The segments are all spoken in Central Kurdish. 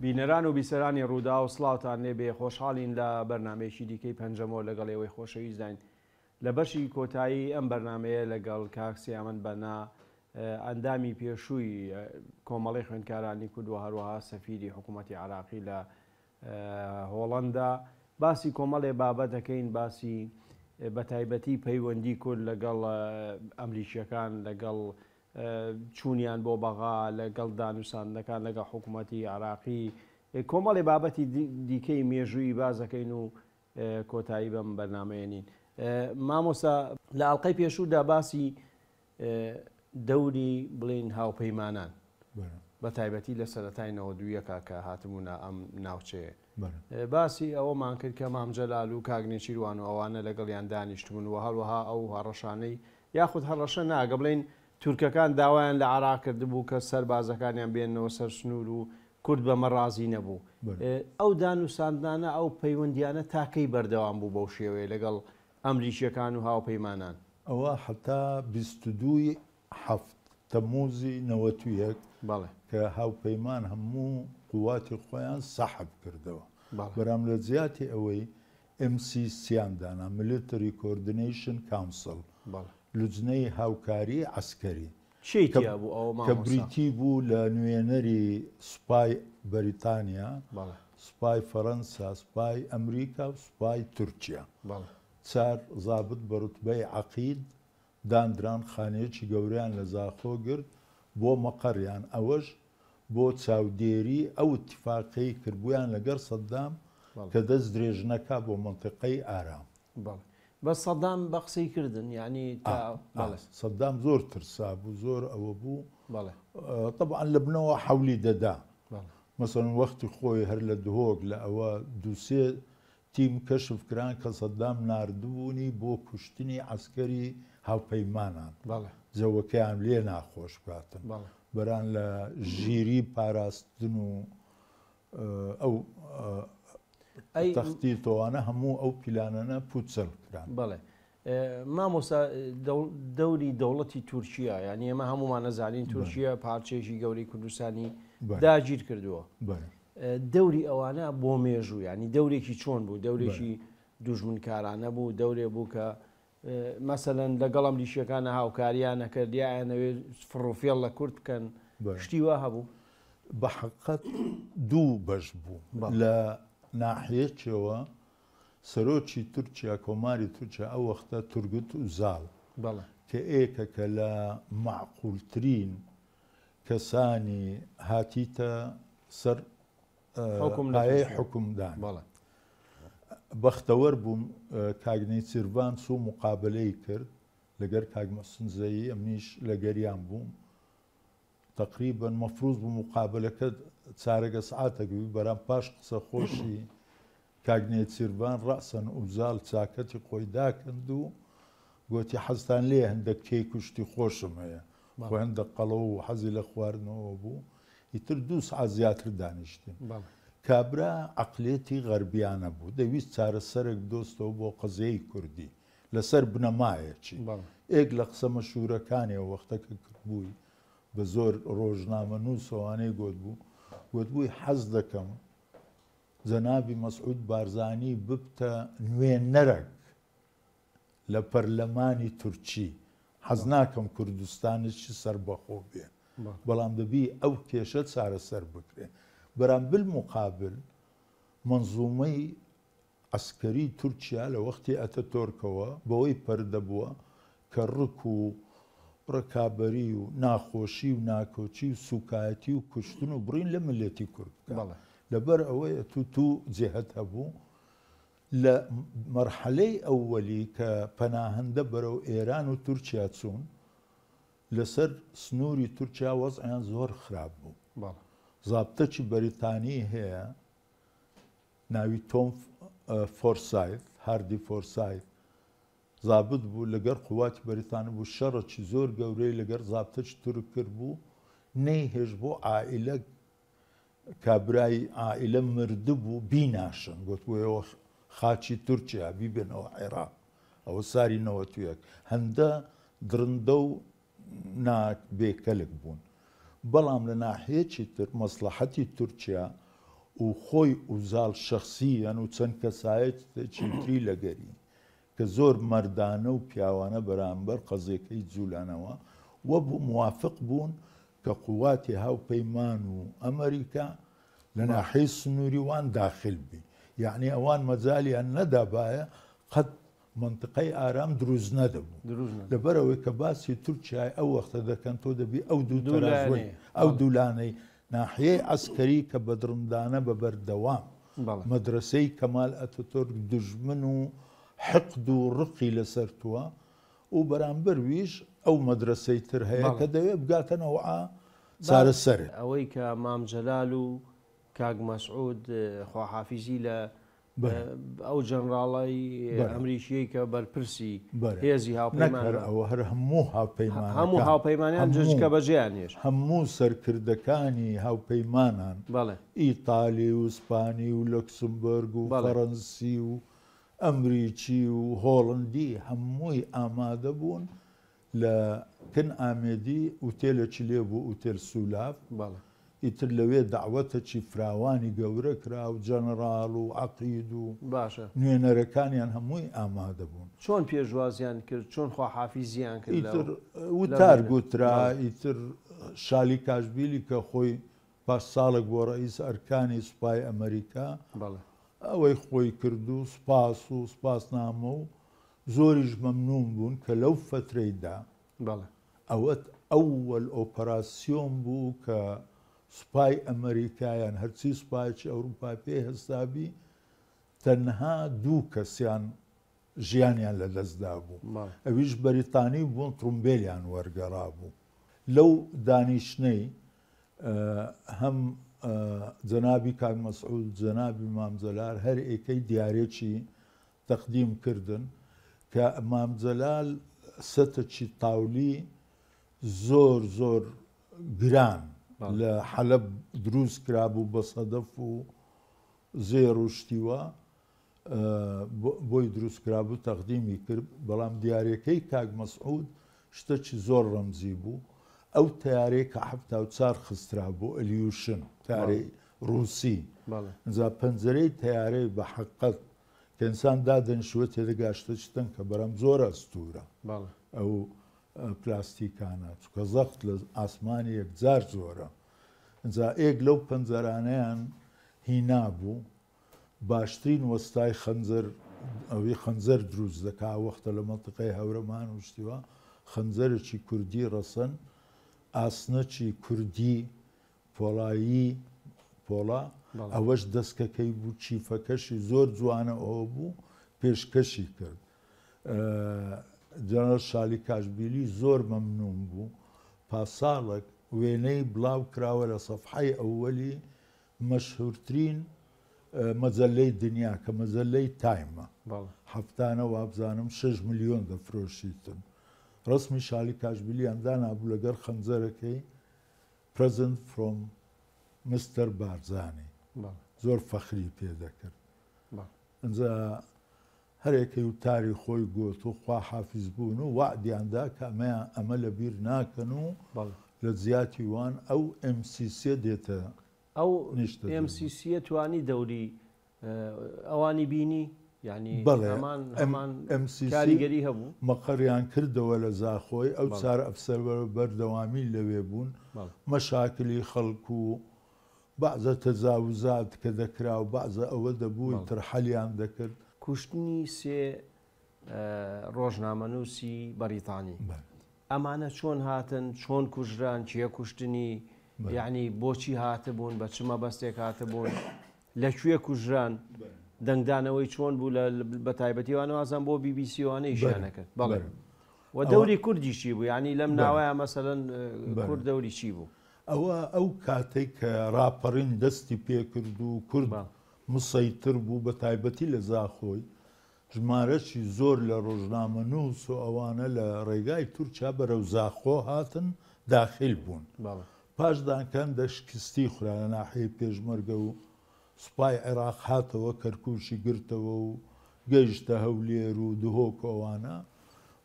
بینەران و بیسەرانی ڕوودا و سلااوان نێبێ خۆشحاڵین لە بەرنمێکی دیکەی پەنجەمەوە لەگەڵێەوەی خۆشەویست داین لە بەشی کۆتایی ئەم بەرنمەیە لەگەڵ کاکسیامن بەنا ئەندامی پێشووی کۆمەڵی خوێندکارانی کودوە هەروەها سەفیری حکوومەتتی عراقی لە هۆڵندا باسی کۆمەڵێ بابە دەکەین باسی بەتایبەتی پەیوەندی کورد لەگەڵ ئەمریکیەکان لەگەڵ چوونیان بۆ بەغا لەگەڵ دانووسندەکان لەگە حکوومەتی عراقی کۆمەڵی بابەتی دیکەی مێژووی بازەکەین و کۆتایی بەم بەرنمەیەنین. مامۆسا لە ئەڵلقەی پێشوودا باسی دەوری بڵین هاوپەیمانان بە تایبەتی لە سەتای نەوە دوویەکە کە هاتمونە ئەم ناوچەیە باسی ئەوەمان کرد کە مامجەلال و کاگنێکی روان و ئەوانە لەگەڵیان دانیشتمون و هەروەها ئەو هەڕەشانەی یاخود هەڕەشە ناگە بڵین تورکەکان داوایان لە عراق کردبوو کە سەربازەکانیان بێنەوە سەر سنوور و کورد بەمە ڕازی نەبوو ئەو دانوساندانە ئەو پەیوەندیانە تاکەی بەردەوام بوو بەو شێوەیە لەگەڵ ئەمریکیەکان و هاوپەیمانان ئەوە حتا دوی هەفت تەمۆزی نەوەتویەک کە هاوپەیمان هەموو قواتی خۆیان سەحب کردەوە بەرام لە زیاتی ئەوەی MCسییاندانا ملتری کۆردینیشن کاونسل لوجنەی هاوکاری عسکەری کە بریتی بوو لە نوێنەری سوپای بەریتانیا سوپای فەەنسا سوپای ئەمریکا و سوپای تورکیا چار زابت بەڕوتبەی عقید دانران خانەیەکی گەوریان لە زاخۆ گرت بۆ مەقەریان ئەوەش بۆ چاودێری ئەو اتفاقی کردبوویان لەگەر سەددام کە دەست درێژنەکە بۆ منطقەی ئارام. بله. بە سەدام بە قسەی کردن ینی سەدام زۆر ترسا بوو زۆر ئەوە بوو طبعا لە بنەوە حولی دەدا مثلن وەختی خۆی هەر لە دهۆک لە ئەوە دووسێ تیم کەشفکران کە سەدام نردبوونی بۆ کوشتنی عسکەری هاوپەیمانان جەوەکەیان لێ ناخۆش باتن بەران لە ژیری پاراستن و ئەو تەختی تۆوانە هەموو ئەو پیلانەنە پوچەلکران بڵێ مامۆسا دەوری دەوڵەتی تورکیا یعنی ئێمە هەمومان نەزانین تورکیا پارچێکی گەوری کوردستانی داگیر کردووە دەوری ئەوانە بۆ مێژوو ینی دەورێکی چۆن بوو دەورێکی دوژمنکارانە بوو دەورێ بوو کە مەسەەن لەگەڵم لیشیەکانە هاوکاریانە کردیایانەوێت فڕۆفێڵ لە کورد بکەن شتی وا هەبوو بە حقت دوو بەش بوو لە ناحەیەکەوە سەرۆکی تورکیا کۆماری تورکیا ئەو وەختە تورگوت و زاڵ کە ئێکەکە لە معقولترین کەسانی هاتیتە سەر حکومایە حکومدان بەختەوەەر بووم کاگنەی سیروان سو مقابلەی کرد لەگەر کاگمەسنزایی ئەمنیش لەگەریان بووم تقریبا مەفروز بوو مقابلەکە چارەگە سعاتەکوی بەرام پاش قسە خۆشی کاگنێ چیربان ڕاستن ئوزال چاکەتی خۆی داکەند و گوتی حەستان لێ هەندە کێ کوشتی خۆشم هەیە خۆ هەندە قەڵە و حەزی لە خواردنەوە بوو ئیتر دوو سع زیاتر دانیشتین کابرا عقلێتی غەربیانە بوو دەویست چارەسەرێک دۆستەوە بۆ قزەی کوردی لەسەر بنەمایەکی ئێک لە قسە مەشورەکانی وەختەکە کردبووی بە زۆر ڕۆژنامە نووسەوانەی گوت بوو وتبووی حەز دەکەم زەناوی مەسعود بارزانی ببتە نوێنەرەک لە پەرلەمانی تورکی حەز ناکەم کوردستانشی سەر بەخۆ بێ بەڵام دەبی ئەو کێشە چارەسەر بکرێ بەرام بالمقابل منزومەی ئەسکەری تورکیا لە وەختی ئەتە تۆرکەوە بەوەی پەردەبووە کە ڕک و ڕکابەری و ناخۆشی و ناکۆچی و سوکایەتی و کوشتن و بڕین لە ملەتی کورد لەبەر ئەوەیە تو تو جێهت هەبوو لە مەرحەلەی ئەووەلی کە پەناهندە بەرەو ئێران و تورکیا چوون لەسەر سنووری تورکیا وەزیان زۆر خراپ بوو زابتەکی بەریتانی هەیە ناوی تۆم فۆرسایت هەردی فۆرسایت زابد بوو لەگەر قوواتی بەریتانە بوو شەڕەی زۆر گەورەی لەگەر زابتەش ترک کرد بوو نەیهێش بۆ ئائلە کابرای ئائلە مرد بوو بیناشن گوتبووەوە خاچی تورکیا بیبێنەوە عێراق ئەوە ساری نەوەتوەک هەندە درندە و ناک بێکەلک بوون بەڵام لە ناحەیەکی تر مەسلحەتی تورکیا و خۆی وزال شخصی یان و چەند کەسایەت چیتری لەگەری کە زۆر مردانە و پیاوانە بەرامبەر قەزیەکەی جوولانەوە وە موافق بوون کە قواتی هاوپەیمان و ئەمریکا لە ناحەی سنووریوان داخل بی یعنی ئەوان مەجاالیان نەدابایە قەت منطقەی ئارام دروست نەدەبوو لەبەرەوەی کە باسی تورکیای ئەو وەختە دەکەن تۆ دەبی ئەو دوو ئەو دوولانەی ناحەیە ئەسکەری کە بە درندانە بە بەردەوام مەدرسەی کەمال ئەتۆتۆر دژمن و حقد آه، و ڕقی لەسەر تووە و بەرامبەر ویش ئەو مەدرسەی تر هەیە کە دەوێت بگاتەنەوە چارە سەر ئەوەی کە مامجەلال او کاگ مەسعود خواحافیزی لە ئەو جەنراڵی ئەمریکیەی هاو بەرپرسی همو هاپەیمان ئەوە هەر هەموو هاوپەیمان هەموو هاوپەیمانیان جکە بەجیانێش هەموو سەرکردەکانی هاوپەیمانان ئیتالی و سپانی و لەکسمبرگ و بەڕەنسی و ئەمریکی و هۆڵندی هەمووی ئامادە بوون لە کن ئامێدی ئوتێلێکی لێ بوو ئوتێل سولاف ئیتر لەوێ داوەتەکی فراوانی گەورە کرا و جەنەرال و عقید و باشە نوێنەرەکانیان هەمووی ئامادە بوون چۆن پێشوازیان کرد چۆن خواحافیزیان کرد وتار گوترا ئیتر شالی کاشبیلی کە خۆی پاش ساڵک بۆ ڕئیس ئەرکانی سوپای ئەمریکا بەڵێ ئەوەی خۆی کرد و سپاس و سپاس نامە و زۆریش مەمنون بوون کە لەو فترەیدا ئەوەت ئەوەل ئۆپەراسیۆن بوو کە سوپای ئەمریکایان هەرچی سوپایکی ئەوروپا پێ هەستابی تەنها دوو کەسیان ژیانیان لە دەستدا بوو ئەویش بەریتانی بوون ترومبیلیان وەرگەڕا بوو لەو دانیشتەی هەم جەنابی کارمەسعود جەنابی مامزەلار هەر ئێکەی دیارێکی تەقدیم کردن کە مامزەلال سەتەچی تاولی زۆر زۆر گران لە حەلب دروست کرابوو بە سەدەف و زێر وشتیوە بۆی دروست کرابوو تەقدیمی کرد بەڵام دیارەکەی کاک مەسعود شتەی زۆر ڕەمزی بوو ئەو تارێک کە حفتا و چار خسترا بۆ ئەلیوشن تارەی رووسی پەنجەرەی تیارەی بە حقت کەسان دادنشوە تێدەگاشتە شتن کە بەرەم زۆر ئەستورە ئەو پلاستیکانە چکە زەخت لە ئاسمانی یەکجار زۆرە ئێک لەو پەنجەرانەیان هینا بوو باشترین وەستای خەنجەر ئەوی خەنجەر دروست دەکا وەختە لە مەتقی هەورەمان وشتیوە خەنجەرێکی کوردی ڕەسەن ئاسنەچی کوردی پۆڵایی پۆڵا ئەوەش دەستکەکەی بوو چیفەکەشی زۆر جوانە ئەوە بوو پێشکەشی کرد جەنەر شالی کاشبیلی زۆر مەمنون بوو پاساڵک وێنەی بڵاو کراوە لە سەفحی ئەوەلی مەشهورترین مەزەلەی دنیا کە مەزەلەی تایمە هەفتانە وابزانم 6 میلیۆن دەفرۆشیتن ڕسمی شالی کاژبیلیاندانا بوو لەگەر خەنجەرەکەی پرزنت فرۆم مستەر بارزانانی زۆر فەخری پێدەکرد ئەجا هەرێکی و تاری خۆی گۆت و خوا حافز بوون و وعدیاندا کامەیان ئەمە لە بیر ناکەن و لە زیاتی وان ئەو MCC دێتە ئەو نیشت MCC توانی دەوری ئەوانی بینی ینی ئەمسیگەری هەبوو مەقەریان کردەوە لە زاخۆی ئەو چار ئەفسەرەر بەردەوامی لەوێ بوون مەشاکلی خەڵکو و بعضە تەزاوزات کە دەکرا و بعضە ئەوە دەبووی ترحەلیان دەکرد کوشتنی سێ ڕۆژنامەنووسی بەریتانی ئەمانە چۆن هاتن چۆن کوژران چیە کوشتنی یعنی بۆچی هاتە بوون بە چمە بەستێک هاتە بوون لەکوێ کوژران دەنگدانەوەی چۆن بوو بە تایبەتیوانەوازان بۆ بیبیسیوانەی ژیانەکرد بەڵێ و دەوری کوردی چی بوو ینی لەم ناوایە مەسەەن کورد دەوری چی بوو ئەوە ئەو کاتێک کە راپەڕین دەستی پێکرد و کورد مسەیتر بوو بە تایبەتی لە زاخۆی ژمارەشی زۆر لە ڕۆژنامە نووس و ئەوانە لە ڕێگای تورکیا بەرەو زاخۆ هاتن داخل بوون پاشدانکەن دەشکستی خورا لە ناحەیە پێشمەرگە و سوپای عێراق هاتەوە کەرکوشی گرتەوە و گەیشتە هەولێر و دهۆکەوانە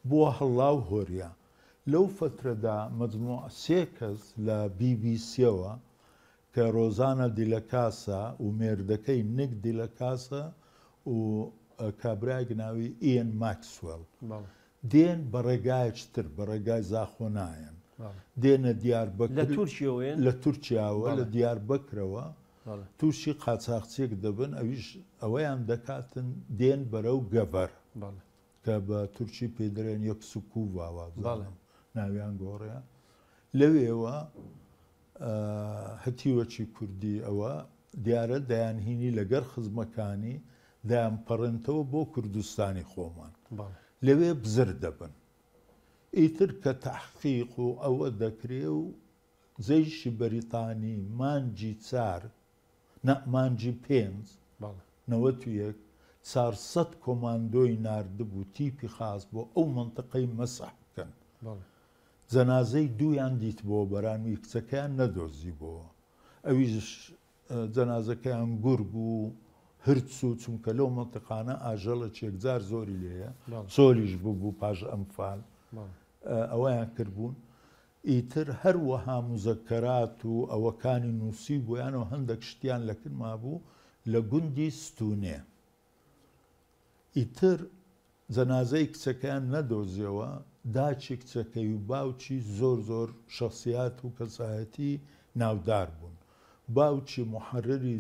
بۆ هەڵاو هۆریا لەو فترەدا مجموع سێ کەس لە بیبیسیەوە کە ڕۆزانە دیلەکاسە و مێردەکەی نک دیلەکاسە و کابرای گناوی ئێن ماکسوەل دێن بە ڕێگایتر بە ڕێگای زاخۆنایەن دێنە دیار بە لە تورکیەوە لە تورکیاوە لە دیار بکرەوە تووشی قاچاقچێک دەبن ئەویش ئەوەیان دەکاتن دێن بەرەو گەڤەر کە بە تورکی پێدرێن یەک سکو واوە ناویان گۆڕەیە لەوێوە هەتیوەکی کوردی ئەوە دیارە دایانهینی لەگەر خزمەکانی دایان پەڕێنتەوە بۆ کوردستانی خۆمان لەوێ بزر دەبن ئیتر کە تەحقیق و ئەوە دەکرێ و جێشی بەریتانی مانجی چار نەمانجی پێنج نەوە تویەک چارسەد کۆماندۆی نردبوو تیپی خاص بۆ ئەو منتەقەی مەسەح بکەن جەنازەی دویان دیت بۆ بەرانوی کچەکەیان نەدۆزی بۆەوە ئەویش جەنازەکەیان گورگ و هرچ و چونکە لەو منتقانە ئاژەڵە چێکجار زۆری لێیە سۆلیش بوو بوو پاش ئەمفال ئەوەیان کردبوون ئیتر هەروەها مزەکەرات و ئەوەکانی نووسی بۆیانەوە هەندێک شتیان لەکن مابوو لە گوندی ستونێ. ئیتر جەنازەی کچەکەیان نەدۆزیەوە داچی کچەکەی و باوچی زۆر زۆر شخصیات و کەسایەتی ناودار بوون. باوچی محرری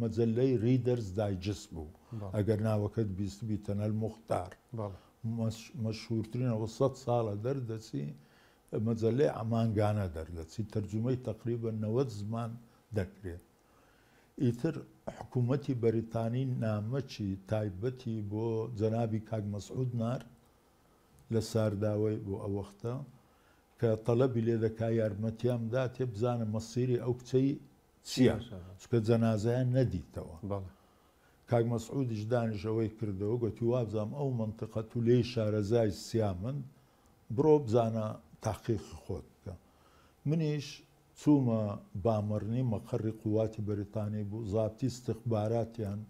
مەجللەی ریدەرز دایجس بوو ئەگەر ناوەکەت بیست بیتەنەل مختار مەشهورترین 100 ساڵە دەردەچی مەجللێ ئەمانگانە دەرگەچی تەرجمەی تقریبە نەوە زمان دەکرێت. ئیتر حکوومەتی بەریتانی نامەچی تایبەتی بۆ جەنابی کاک مەسعود نار لە سارداوەی بۆ ئەوەختە کە تەلەبی لێ دەکا یارمەتیام دا تێ بزانە مەسیری ئەو کچەی چییە چکە جەنازایان نەدیتەوە کاک مەسعودیش دانیشەوەی کردەوە گوتی وابزانام ئەو منطقەت و لێی شارەزای سیامن بڕۆ بزانە تاقیق خۆت بکە منیش چوومە بامەرنی مەقڕی قواتی بەریتانی بوو زابتی استخباراتیان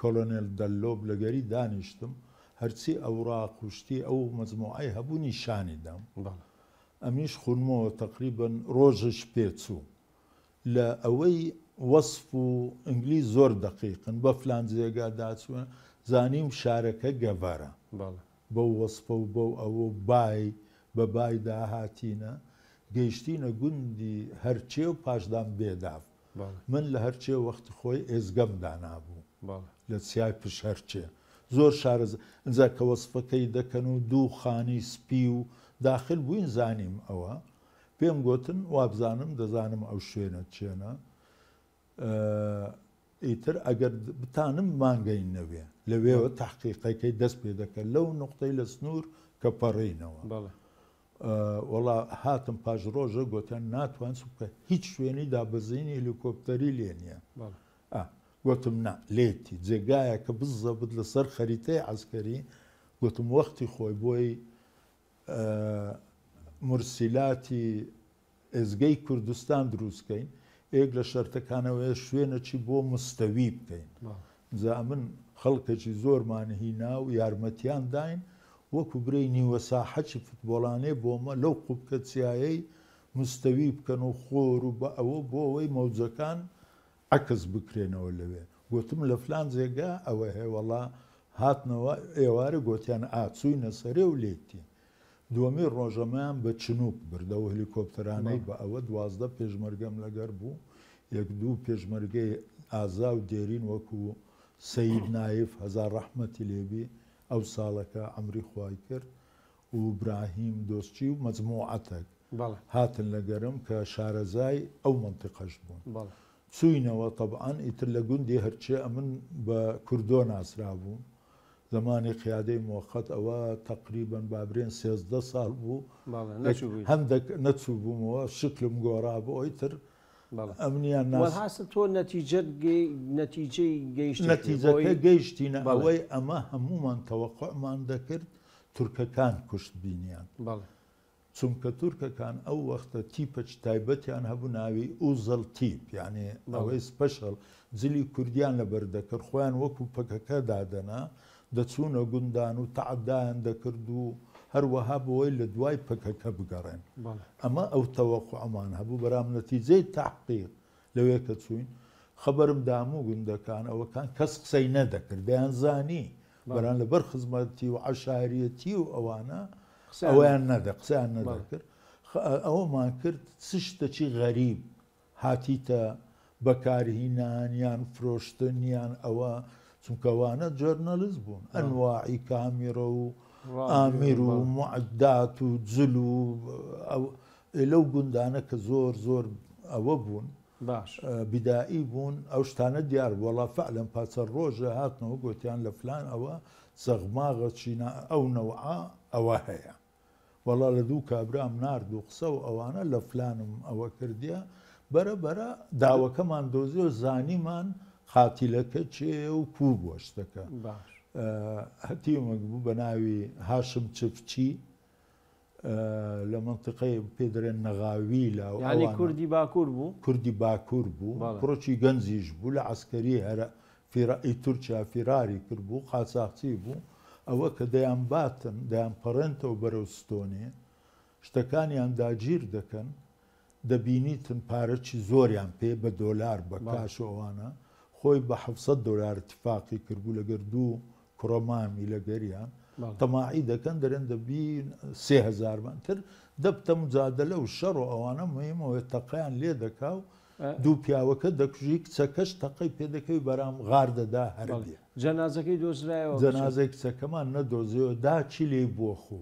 کۆلۆنل دەلۆب لەگەری دانیشتم هەرچی ئەورا قوشتی ئەو مەزموعی هەبوو نیشانیدام ئەمیش خونمەوە تقریبن ڕۆژش پێچوو لە ئەوەی وەصف و ئینگلی زۆر دقیقن بە فلان جێگا داچوە زانیم شارەکە گەڤارە بەو وەسپە و بەو ئەوە بای بە بای داهاتینە گەیشتینە گوندی هەرچێ و پاشدان بێداف من لە هەرچێ وەختی خۆی ئێزگەم دانابوو لە چیای پش هەرچێ زۆر شارز ئەجا کە وەسفەکەی دەکەن و دوو خانی سپی و داخل بووین زانیم ئەوە پێم گوتن وابزانم دەزانم ئەو شوێنە چێنە ئیتر ئەگەر بتانم مانگەی نەوێ لەوێەوە تحقیقەکەی دەست پێ دەکەن لەو نقطەی لە سنوور کە پەڕینەوە بەڵێ وڵا هاتم پاش ڕۆژە گوتن ناتوان سوکە هیچ شوێنی دابزینی هلیکۆپتەری لێ نییە گوتم نا لێتی جێگایە کە بزە بت لەسەر خەریتەی عسکەری گوتم وەختی خۆی بۆی مرسیلاتی ئێزگەی کوردستان دروستکەین ئێک لە شەرتەکانەوەی شوێنەی بۆ مستەوی بکەین من خەڵکەکی زۆرمان هینا و یارمەتیان داین وەکو برەی نیوە ساحەکی فتبۆڵانێ بۆمە لەو قوبکە چیایی مستەوی بکەن و خۆر و بە ئەوە بۆ ئەوەی مەوجەکان عکەس بکرێنەوە لەوێ گوتم لە فلان جێگا ئەوە هێوەڵا هاتنەوە ئێوارە گوتیان ئاچووی نەسەرێ و لێتی دووەمی ڕۆژەمەیان بە چنوک بردەوە هلیکۆپترانەی بە ئەوە دوازدە پێشمەرگەم لەگەر بوو یەک دوو پێشمەرگەی ئازا و دێرین وەکو سعید نایف هزار ڕحمەتی لێبی ئەو ساڵەکە ئەمری خوای کرد و براهیم دۆستی و مجموعەتەک هاتن لەگەرم کە شارەزای ئەو منتیقەش بوون چوینەوە طبعاان ئیتر لە گوندی هەرچێ ئەمن بە کوردۆ ناسرا بوون زمانی قیادەی مۆخەت ئەوە تقریبن بابرێن سێزدە ساڵ بوو هەندێک نەچوو بوومەوە شکلم گۆڕا بۆ ئۆیتر ئەمنیان ناهاسە تۆ نەتیجە نەتیجەی گەیشت نەتیجەکە گەیشتینە بەڵی ئەمە هەمومان تەوەقعمان دەکرد تورکەکان کوشت بینیان چونکە تورکەکان ئەو وەختە تیپەچ تایبەتیان هەبوو ناوی ئوزەڵ تیپ یعنی ئەوەی سپەشەڵ جلی کوردیان لە بەردەکرد خۆیان وەکو پەکەکە دادەنا دەچوونە گوندان و تععددایان دەکرد و هەروەها بۆی لە دوای پکەکە بگەڕێن ئەمە ئەو تەوەق ئەمان هەبوو بەرام نەتیجەی تاحقیق لەوێ کە چوین خبرم داموو گوندەکان ئەوەکان کەس قسەی نەدەکرد بەیان زانی بەران لەبەر خزمەتی و عشاریەتی و ئەوانە ئەویان نەدە قسەیان نەدەکرد ئەوەمان کرد سشتەچی غەریب هاتیتە بەکارهینانیان فرۆشتنیان ئەوە چونکەوانە جۆرنەلز بوون ئەنواعی کامیرە و ئامیر و معدات و جل و لەو گوندانە کە زۆر زۆر ئەوە بوون باش بدایی بوون ئەو شتانە دیار وەڵا فعلم پاچە ڕۆژە هاتنەوە گوتیان لە فلان ئەوە سەغماغە چینا ئەو نەوعا ئەوە هەیە وەڵا لە دوو کابرام نرد و قسە و ئەوانە لە فلانم ئەوە کردیە بەرە بەرە داوەکەمان دۆزی و زانیمان خاتیلەکە چێ و کوو بۆشتەکە باش هەتیمەک بوو بە ناوی هاشم چفچی لە منتقی پێدرێن نەغاوی لە کوردی باکوور بوو کوردی باکوور بوو پرۆچی گەنجیش بوو لە عسکەری هەرە فیرئی تورکیا فراری کرد بوو قاچاقچی بوو ئەوە کە دەیان باتن دەیان پەڕێنتەوە بەرەوستۆنێ شتەکانیان داگیر دەکەن دەبینیتن پارەکی زۆریان پێ بە دۆلار بە کاشەوانە خۆی بە 700 دلار اتفاقی کردبوو لەگەر دوو کوڕەمامی لە گەریان تەماعی دەکەن دەرێن دەبین سهزارمانتر دەبتەم جادە لەو شەڕ و ئەوانە مهمەوە تەقیان لێ دەکا و دوو پیاوەکە دەکوژی کچەکەش تەقی پێدەکەی بەرام غار دەدا هەرڵی جەنازەکەی دۆزرایەوە جەنازای کچەکەمان نەدۆزیەوە داچی لێ بۆ خۆ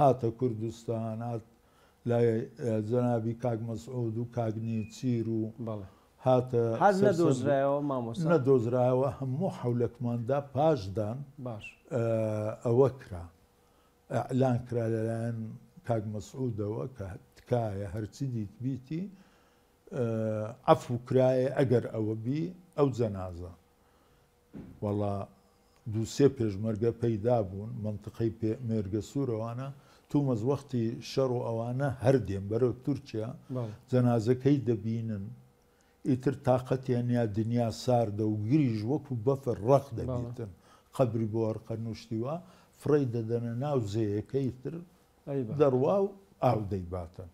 هاتە کوردستان هات لای جەنابی کاک مەسعود و کاگنی چیر و بەڵێ هاتە نەدۆزرایەوە مامۆستا نەدۆزرایەوە هەموو حولەکماندا پاشدان باش ئەوە کرا ئەلان کرا لەلایەن کاک مەسعودەوە کە تکایە هەرچی دیت بیتی عفو کرایە ئەگەر ئەوە بی ئەو جەنازە وەڵا دووسێ پێشمەرگە پەیدا بوون منتقی مێرگە سوورەوانە تومەز وەختی شەڕ و ئەوانە هەردێن بەرەو تورکیا جەنازەکەی دەبینن ئیتر تااقەتیان یا دنیا ساردە و گریژ وەکو بەفر ڕق دەبێتن قبری بۆ ئەرقە نوشتیوە فڕی دەدەنە ناو زەیەەکەی تر دەڕوا و ئاو دەیباتن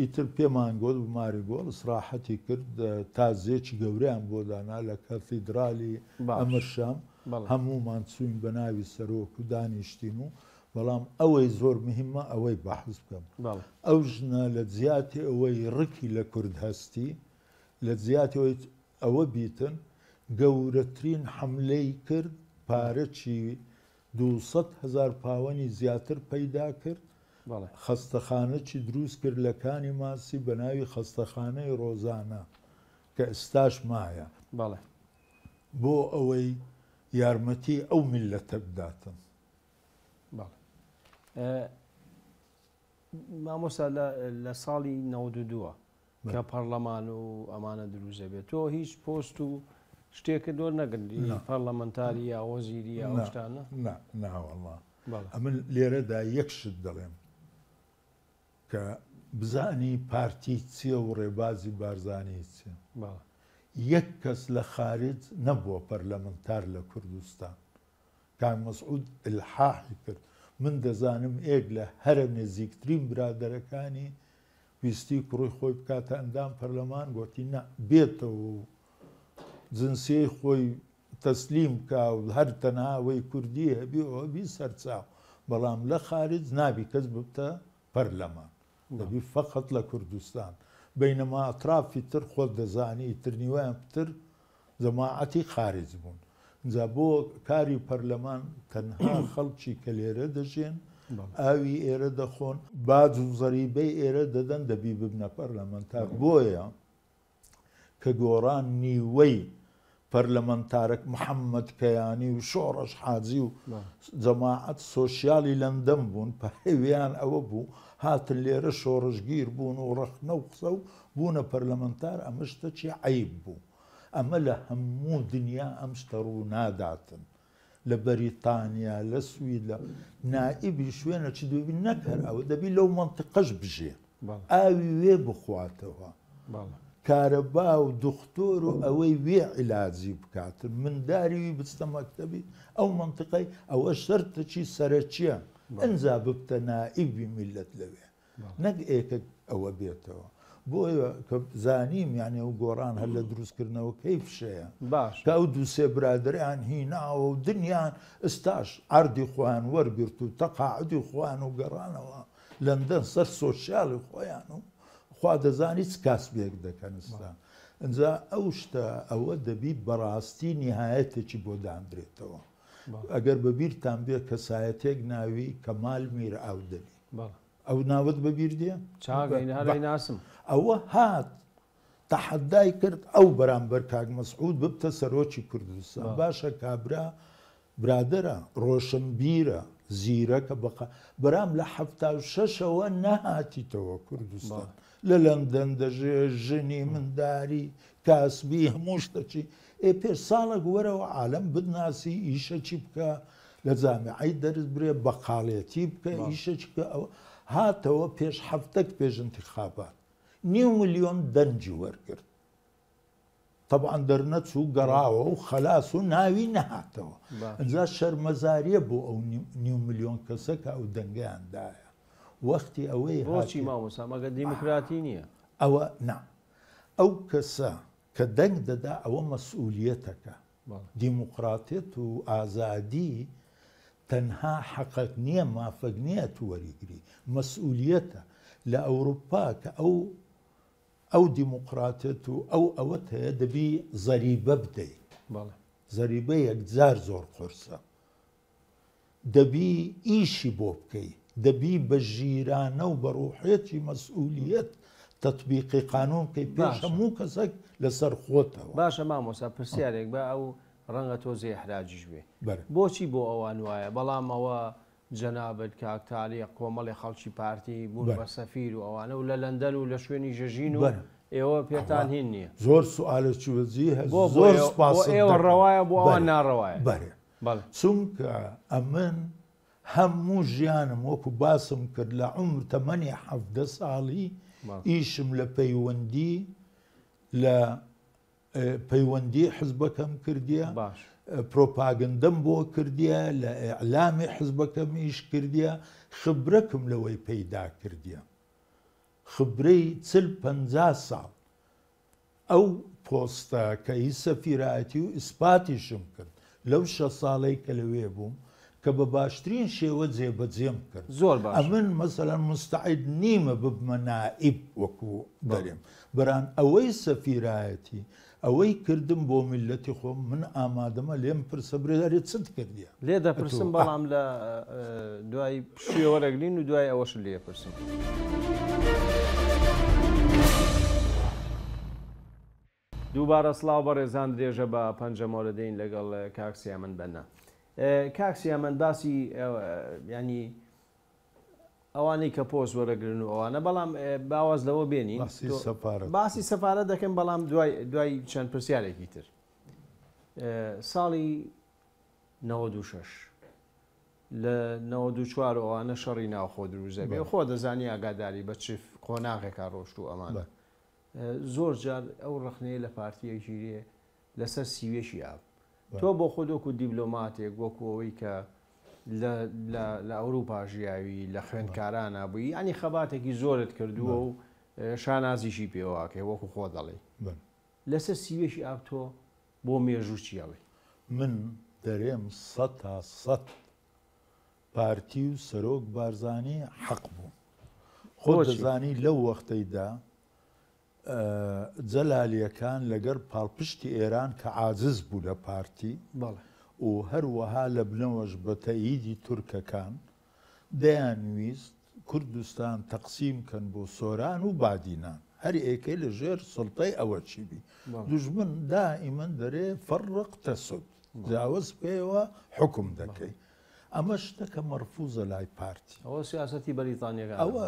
ئیتر پێمان گۆل ماری گۆڵ سراحەتی کرد تازێکی گەوریان بۆدانا لە کەفیدرالی ئەمە شام هەمومان چوین بە ناوی سەرۆک و دانیشتین و بەڵام ئەوەی زۆر مهمە ئەوەی بەحز بکەم ئەو ژنە لە جیاتی ئەوەی ڕکی لە کورد هەستی لە زیاتەوەی ئەوە بیتن گەورەترین حملەی کرد پارەچی هزار پاوەنی زیاتر پەیدا کرد خەستەخانەی دروست کرد لەکانی ماسی بە ناوی خەستەخانەی ڕۆزانە کە ئستاش مایە بۆ ئەوەی یارمەتی ئەو میلەتە بداتن مامۆسا لە ساڵی نەوەدو دووە کە پەرلەمان و ئەمانە دروزە بێت تۆ هیچ پۆست و شتێکە دۆر نەگەندی پەرلەمەنتاری یاوە زیری یاشتانە ناوەڵە ئەمن لێرەدا یەک شت دەڵێم کە بزانی پارتی چییە و ڕێبازی بارزانانی چێ یەک کەس لە خارج نەبووە پەرلەمەنتار لە کوردستان کام مەسعود الحاحی کرد من دەزانم ئێک لە هەرە نزیکترین برادەرەکانی ویستی کوڕی خۆی بکاتە ئەندام پەرلەمان گوتی بێتەوە و جنسیەی خۆی تەسلیم کا و هەر تەنهاوەی کوردی هەبی ئەوبی سەرچاو بەڵام لە خارج نابی کەس ببتە پەرلەمان دەبی فقط لە کوردستان بینەما ئەطرافی تر خۆت دەزانی ترنیوایان پتر جەماعەتی خارج بوون جا بۆ کاری پەرلەمان تەنها خەڵکی کە لێرە دەژێن ئاوی ئێرە دەخۆن باج و زەریبەی ئێرە دەدەن دەبی ببنە پەرلەمەنتار بۆیە کە گۆڕان نیوەی پەرلەمەنتارک محەممەد کەیانی و شۆڕش حاجی و جەماعەت سۆسیالی لەندەم بوون پەهێویان ئەوە بوو هاتن لێرە شۆڕشگیر بوون و ڕەخنە و قسە و بوونە پەرلەمەنتار ئەمە شتە چی عیب بوو ئەمە لە هەموو دنیا ئەم شتە ڕوو ناداتن لە بەریتانیا لە سوید لە نائیبی شوێنە چی دوبی نەکەر ئەوە دەبی لەو منتقەش بژێ ئاوی وێ بخواتەوە کارەبا و دختۆر و ئەوەی وێ عیلازی بکاتن منداریوی بستە مەکتتەبی ئەو منتقی ئەوە شەرتەچی سەرچیە ئەنجا ببتە نائیبی میلت لەوێ نەک ئێکە ئەوە بێتەوە بۆیە کە زانیم یانێ و گۆڕان هەر لە دروستکردنەوە کەی فشەیە باش تا ئەو دووسێ برادریان هیناوە و دنیایان ئستاش ئاردی خۆیان وەرگرت و تەقاعدی خۆیان و گەڕانەوە لەندەن سەر سۆشیالی خۆیان و خوا دەزانی چ کاسبێک دەکەن ئستا. ئەجا ئەو شتە ئەوە دەبی بەڕاستی نهایەتێکی بۆ دامدرێتەوە. ئەگەر بەبییرتان بێ کەسایەتێک ناوی کەمال میرە ئاودنی. ئەو ناوت بەبییر دیە ناسم ئەوە هات تەحەدای کرد ئەو بەرامبەر کاک مەسعود ببتە سەرۆکی کوردستان باشە کابرا برادرە ڕۆشنبیرە زیرەکە بق بەرام لە حفتا شەشەوە نەهاتیتەوە کوردستان لە لەندەن دەژێ ژنی منداری کاسبی هەموو شتەچی ئێ پێش ساڵە وەرەوە عالم بدناسی ئیشەچی بکە لە زامی ئەی دەرز برێ بەقالێتی بکە ئیشەچکە ئەوە هاتەوە پێش هەفتەك پێش انتخابات نی میلیۆن دەنجی وەرگرت طبعاان دەرنەچوو گەڕاوە و خلاص و ناوی نەهاتەوە ئەجا شەرمەزاریە بۆ ئەو نی میلیۆن کەسە کە ئەو دەنگیاندایە وەختی ئەوەی هاچی مامۆسامەگە دیموکراتی نییە ئەوە نا ئەو کەسە کە دەنگ دەدا ئەوە مەسئولیەتەکە دیموکراتێت و ئازادی تەنها حەقت نییە مافەگ نییە تووەریگری مەسئولیتە لە ئەوروپا کە ئەو ئەو دیموکراتێت و ئەو ئەوەت هەیە دەبی زەریبە بدەیت زەریبە یەکجار زۆر قرسە دەبی ئیشی بۆ بکەیت دەبی بە ژیرانە و بەڕوحێتی مەسئولیت تطببیقی قانون کەی پێش هەموو کەسێک لەسەر خۆتەوە باشە مامۆسا پرسیارێک بە ئەو ڕەنگە تۆ زێحراجیش بێ بۆچی بۆ ئەوان وایە بەڵام ئەوە جەنابەت کاکتالی کۆمەڵی خەڵکی پارتی بوون بە سەفیر و ئەوانە و لە لەندەن و لە شوێنی ژەژین و ئێوە پێتان هین نییە زۆر سوالەچوەجی ئێوە ڕەوایە بۆ ئەوان ناڕەوایە بەێ چونکە ئەمن هەموو ژیانم وەکو باسم کرد لە عمر تەمەنی حەفدە ساڵی ئیشم لە پەیوەندی لە پەیوەندی حزبەکەم کردیە باش پرۆپاگندم بۆ کردیە لە ئەعلامی حزبەکەم ئیش کردیە خبرەکەم لەوەی پەیدا کردیە خبرەی چل پ ساڵ ئەو پۆستە کە هی سەفیراەتی و ئیسپاتیشم کرد لەو شە ساڵی کە لەوێ بووم کە بە باشترین شێوە جێبەجێم کرد زۆر من مثللا مستعید نیمە ببمە نائب وەکو دەێم بەران ئەوەی سەفیرایەتی ئەوەی کردم بۆ میلەتی خۆم من ئامادەمە لێم پرسە برێداری چند کردیە لێ دەپرسم بەڵام لە دوای شێوەرەگرین و دوای ئەوەش لێ پرسم. دووبارە سلااو بە ڕێزان درێژە بە پەنجەمۆرەدەین لەگەڵ کاکسیا من بەنا. کاکسیامەند باسی ینی ئەوانەی کە پۆست وەرەگرن و ئەوانە بەڵام باواز لەوە بێنی باسی سەپارە دەکەم بەڵام دوای چەند پرسیارێکی تر ساڵی 96 لە 94 ئەوانە شەڕی ناوخۆ دروزە بێ خۆ دەزانی ئاگاداری بە چف قۆناغێکا ڕۆشت و ئەمانە زۆر جار ئەو ڕخنەیە لە پارتیە گیرێ لەسەر سیوێشی ئاب تۆ بۆ خۆدۆکو دیبلۆماتێک وەکو ئەوەی کە لە ئەوروپا ژیاوی لە خوێندکارانە بووی ینی خەباتێکی زۆرت کردووە و شانازیشی پێواکە وەکو خۆ دەڵێ لەسەر سیوێکی ئاپتۆ بۆ مێژوو چیاوی من دەرێم سە تا سە پارتی و سەرۆک بارزانانی حەق بوو خۆ دەزانی لەو وەختەیدا جەلالیەکان لەگەر پاڵپشتی ئێران کە عاجز بوو لە پارتی و هەروەها لە بنەوەش بە تەئیدی تورکەکان دەیانویست کوردستان تەقسیمکەن بۆ سۆران و بادینان هەری ئێکەی لە ژێر سڵتەی ئەوە چیبی دژمن دائیمەن دەرێ فەڕق تەسود جاوز پێەوە حکم دەکەی ئەمە شتەکە مەرفوزە لای پارتی ئەوە سیاستی بەریتانیا ئەوە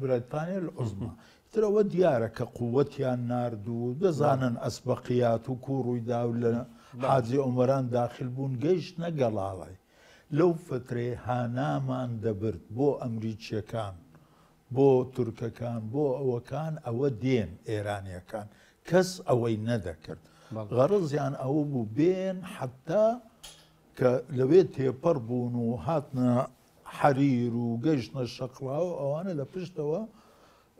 برەتانیا لە عزمە ترەوە دیارە کە قووەتیان نردوو دەزانن ئەسبەقیات و کوڕوویدا و لە حاجی ئۆمەران داخل بوون گەیشت نەگەڵاڵی لەو فترێ هانامان دەبرد بۆ ئەمریکیەکان بۆ تورکەکان بۆ ئەوەکان ئەوە دێن ئێرانیەکان کەس ئەوەی نەدەکرد غەڕزیان ئەوە بوو بێن حتا کە لەوێ تێپەر بوون و هاتنە حەریر و گەشتە شەقڵاو ئەوانە لە پشتەوە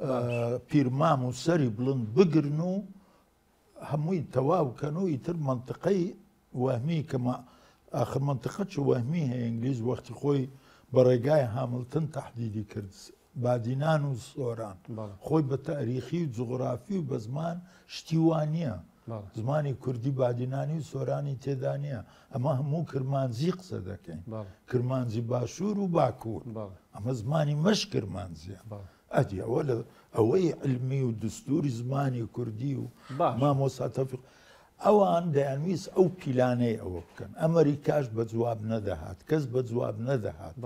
پیرمام و سەری بڵند بگرن و هەمووی تەواوکەن و ئیتر منطقەی وەهمی کەمە ئاخر منطقە چ وەهمی هەیە ئنگلیز وەختی خۆی بەڕێگای هاملتن تهدیدی کرد بادینان و سۆران خۆی بە تاریخی و جغرافی و بە زمان شتیوانە زمانی کوردی بادینانی و سۆرانی تێدانە ئەمە هەموو کرمانزی قسە دەکەین کرمانزی باشوور و باکوور ئەمە زمانی مەش کرمانزیە ئەدیەوە لە ئەوەی علمی و دستوری زمانی کوردی و مامۆساتەفق ئەوان دەیانویست ئەو پیلانەی ئەوە بکەن ئەمریکاش بە جواب نەدەهات کەس بە جواب نەدەهات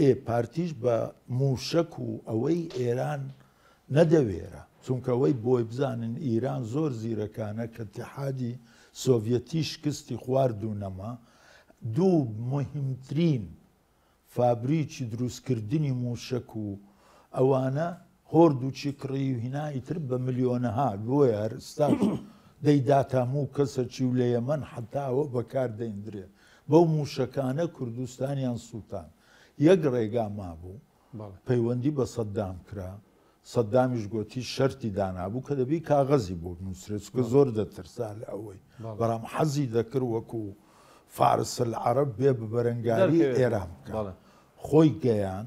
ئێ پارتیش بە موشک و ئەوەی ئێران نەدەوێرە چونکەوەی بۆی بزانن ئیران زۆر زیرەکانە کە تحادی سۆڤەتی شکستی خوارد و نەما دوو مهمترین فابریکی دروستکردنی موشک و ئەوانە هۆرد و چیکڕی و هینایی تر بە ملیۆنەها بۆیە هەرستا دەیداتا موو کەسە چی و لە یەمەەن حتاوە بەکار دەیندرێ بەو موشەکانە کوردستانیان سووتان یەک ڕێگا مابوو پەیوەندی بە سەددام کرا سەددامیش گوتی شەری دانابوو کە دەبی کاغەزی بۆ نووسرێتکە زۆر دەترسا لە ئەوەی بەڵام حەزی دەکرد وەکو فارس العرب بێ بە بەرەنگاری ئێرام خۆی گەیان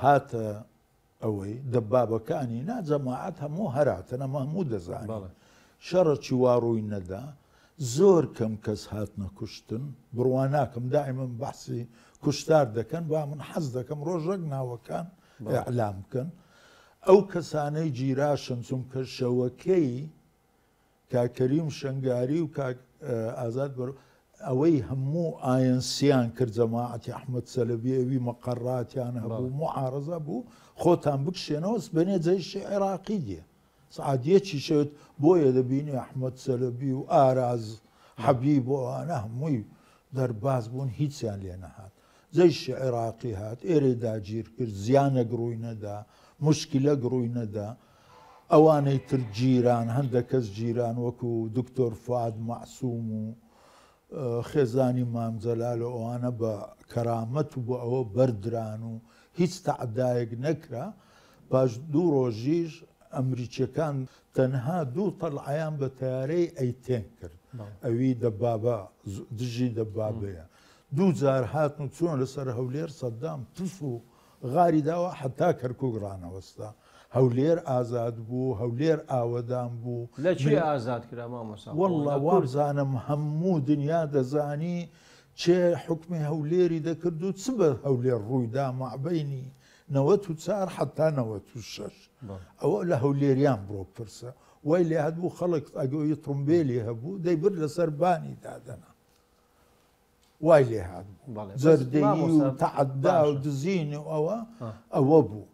هاتە ئەوەی دەبابەکانی ناجەماعات هەموو هەراتەنە مەموو دەزان شەڕەی واڕووی نەدا زۆر کەم کەس هاتنە کوشتن بڕوان ناکەم دائیمم بەسی کوشتار دەکەن با من حەز دەکەم ڕۆژەک ناوەکان ئەعلام بکەن ئەو کەسانەی جیراشن چونکە شەوەکەی کاکەریم شنگاری و ئازاد بەرو ئەوەی هەموو ئاەنسیان کرد جەماعەتی ئەحمد سەلبی ئەوی مەقەڕاتیان هەبوو معارزە بوو خۆتان بکشێنەوە سبێنێ جێشی عێراقی دیە سعادەکی شێت بۆیە دەبینی ئەحمد سەلبی و ئاراز حەبی بۆ ئەە هەمووی دەرباز بوون هیچیان لێ نەهات زەیشی عێراقی هات ئێرە داگیر کرد زیانە گرڕووی نەدا مشکلە گرڕووی نەدا ئەوانەی تر جیران هەندە کەس جیران وەکو دکتۆر فاد معسووم و خێزانی مامزەلال ئەوانە بە کەرامەت و بۆ ئەوە بەردران و هیچ تعدایەک نەکرا پاش دوو ڕۆژیش ئەمریکیەکان تەنها دوو تەلعیان بە تیارەی ئەیتێن کرد ئەوی دەبابە دژی دەبابەیە دوو جار هاتن چۆن لەسەر هەولێر سەددام پرس و غاری داوە حتا کەرکۆگرانەوەستا هەولێر ئازاد بوو هەولێر ئاوەدان بوو لە چی ئازاد کرا مامۆسا وەڵە وابزانم هەموو دنیا دەزانی چێ حکمی هەولێری دەکرد و چ بە هەولێر ڕوویدا مابینی نەوە و چار حتانەوە تو شش ئەوە لە هەولێریان بڕۆ پرسە وای لێ هەبوو خەڵک ئەگەوی ترمبێلی هەبوو دەی بر لەسەر بانی دادەنا وای لێ هاات زەردەی و تععدا و دزین و ئەوە ئەوە بوو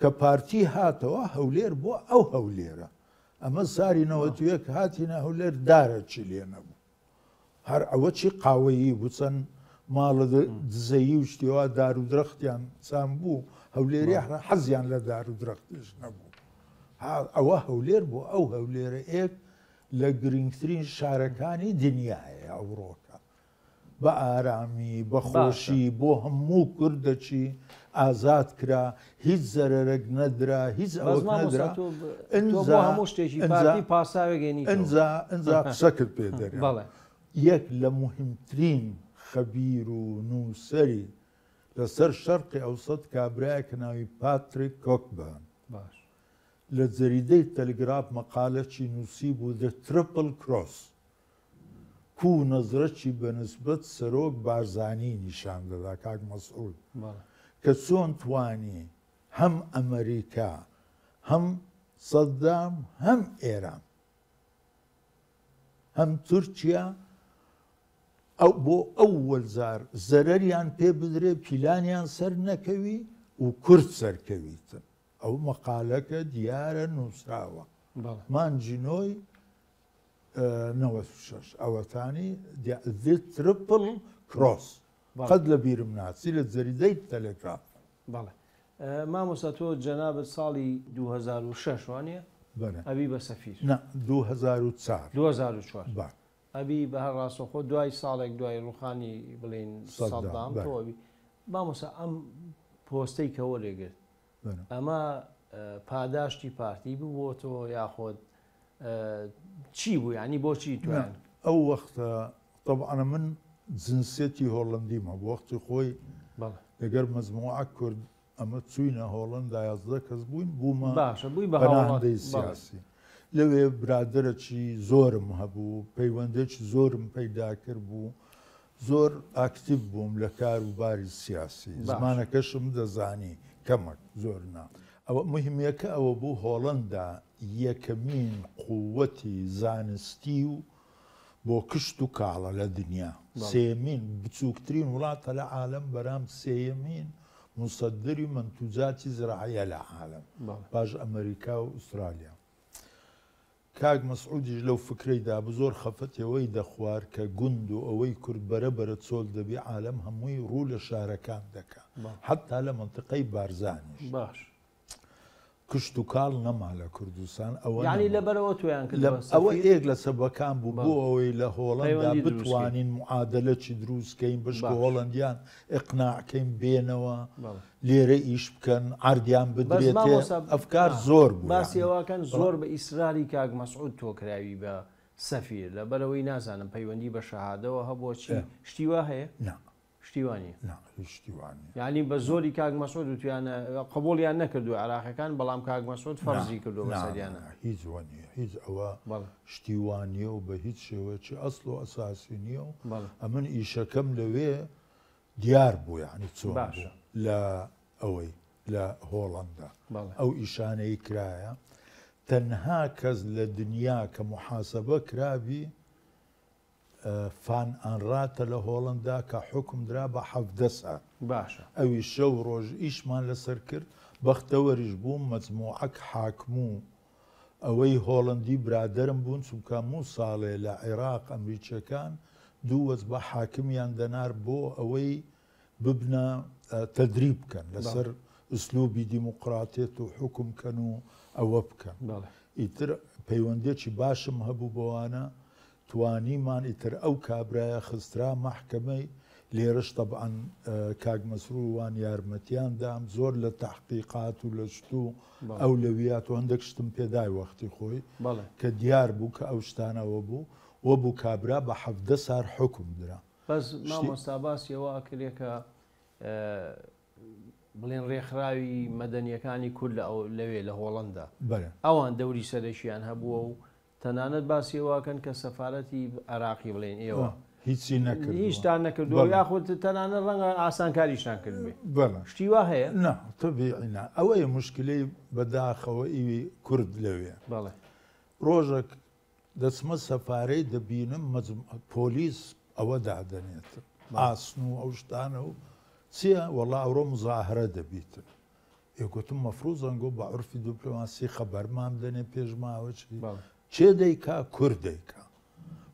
کە پارتی هاتەوە هەولێر بۆ ئەو هەولێرە ئەمە ساری نەوە توەک هاتیە هەولێر دارە چی لێ نەبوو هەر ئەوە چی قاوەیی بچەند ماڵە دزەیی و شتیەوە دار و درختیان سام بوو هەولێری حەزیان لە دار و درختش نەبوو ئەوە هەولێر بوو ئەو هەولێرە ئێک لە گرنگترین شارەکانی دنیاە ئەوڕۆکە بە ئارامی بەخۆشی بۆ هەموو کوردەچی ئازاد کرا هیچ زەرەرەک نەدرا هیچ ئەو هەموو شتێکی پاساوێگەنی ئەنجا قسەکرد پێ دەێ یەک لە مهمترین خەبیر و نووسری لەسەر شەرقی ئەوسەد کابراایکە ناوی پاتری کۆکبان باش لە جەریدەی تەلگراف مەقالەکی نووسی بوو دە ترپل کرۆس کو نەزرەکی بەنسبت سەرۆک بارزانی نیشان دەدا کاک مەسئول کە چۆن توانی هەم ئەمریکا هەم سەددام هەم ئێران هەم تورکیا ئەو بۆ ئەو وەزار زەرەریان پێ بدرێ پیلانیان سەر نەکەوی و کورد سەرکەویتن ئەو مەقالەکە دیارە نووسراوە مانجینۆی شش ئەوەتانی ترپل کرۆس قەت لە بیرم ناچی لە جەریدەی تەلێکرا بەڵێ مامۆستا تۆ جەنابەت ساڵی 2006 وانە ئەوی بە سەفیر 2004 2004 بە ئەبی بە هەر ڕاستۆخۆ دوای ساڵێک دوای ڕوخانی بڵین سەدام تۆبی بامۆسا ئەم پۆستەی کەەوە لێگرت ئەمە پاداشتی پارتی ببووەوە یاخۆت چی بوو ینی بۆچی توان ئەو وەختە طبعاە من جنسێتی هۆڵندیمە وەختی خۆی لەگەر مەزموعە کورد ئەمە چوینە هۆڵند دا یازدە کەس بووین بوومە باشە بووی بە سیاسی. لەوێ برادرەکی زۆرم هەبوو پەیوەندێکی زۆرم پەیدا کرد بوو زۆر ئاکتیب بووم لە کار و باری سیاسی زمانەکەشم دەزانی کەمەک زۆر نا ئەوە مهمیەکە ئەوە بوو هۆڵندا یەکەمین قووەتی زانستی و بۆ کشت و کاڵە لە دنیا سێمین بچووکترین وڵاتە لە عالم بەرام سێمین مصدری منتوجاتی زراعە لە عالم باش ئەمریکا و ئوسترالیا کاک مەسعودیش لەو فکرەیدا بزۆر خەفەتەوەی دەخوار کە گوند و ئەوەی کورد بەرەبرە چۆل دەبی عالم هەمووی ڕوو لە شارەکان دەکات حتا لە منطقەی بارزانش باش کشت و کاڵ نەما لە کوردستان ئەوە ینی لەبەرەوە تویان ئەوە ئێک لە سەبەکان بوو بۆ ئەوەی لە هۆڵەندا بتوانین معادلەی دروستکەین بش هۆڵندیان ئقناعکەین بێنەوە لێرە ئیش بکەن ئاردیان بدرێت ئەفکار زۆر بوو باسیەوەکەن زۆر بە ئیسراری کاک مەسعود تۆکراوی بە سەفیر لەبەرەوەی نازانم پەیوەندی بە شەهادەوە هەبۆ چی شتیوا هەیە؟ شتیوانی شتیوانی ینی بە زۆری کاک مەسۆد وتیانە قبولیان نەکردو عراقەکان بەڵام کاک مەسۆد فەرزی کردو بەسەریانە هیچ وانە هیچ ئەوە شتیوانیە و بە هیچ شێوەیەکی ئەسل و ئەساسی نییە و ئەمن ئیشەکەم لەوێ دیار بوو یعنی چۆن لە ئەوەی لە هۆڵندا ئەو ئیشانەی کرایە تەنها کەس لە دنیا کە محاسبە کرابی فان ئانراتە لە هۆڵندا کە حکم درا بە حەفدە سا باشە ئەوی شەو ڕۆژ ئیشمان لەسەر کرد بەختەوەریش بووم مەجموعەک حاکموو ئەوەی هۆڵندی برادرم بوون چونکەموو ساڵێ لە عێراق ئەمریکیەکان دوو وەز بە حاکمیان دەنار بۆ ئەوەی ببنە تەدریب بکەن لەسەر ئسلوبی دیموقراتێت و حکمکەن و ئەوە بکەن ئیتر پەیوەندێکی باشم هەبوو بۆوانە توانیمان ئیتر ئەو کابرایە خسترا مححکەمەی لێرەش تەبعاان کاگمەسرووان یارمەتیاندام زۆر لە تحقیقات و لە شتو ئەو لەویات و هەندێک شتم پێدای وەختی خۆی کە دیار بوو کە ئەو شتانەوە بوو وە بوو کابرا بە حەفدە سار حکم درا بەس مامۆستاباسیەوە ئەکرێکە بڵێن ڕێکخراوی مەدەنیەکانی کورد لە لەوێ لە هۆڵندا ئەوان دەوری سەرشیان هەبووە و تەنانەت باسی ئێواکەن کە سەفاەتی عراقی بڵێن ئێوە هیچی نەکرد هیچتان نەکردو یاخود تەنانە ڕەنگە ئاسانکاریشان کردێ شتیوا هەیە تبینا ئەوەیە مشکلەی بەداخەوە ئیوی کورد لەوێ ڕۆژێک دەچمە سەفارەی دەبینم پۆلیس ئەوە دادەنێت ئاسن و ئەو شتانە و چییە وەڵا ئەوڕۆ مزاهرە دەبیتن یەکوتم مەفروزەنگۆ بە عرفی دیپلۆماسی خەبەرمان دەنێ پێشماوە چێ دەیکا کوردێکا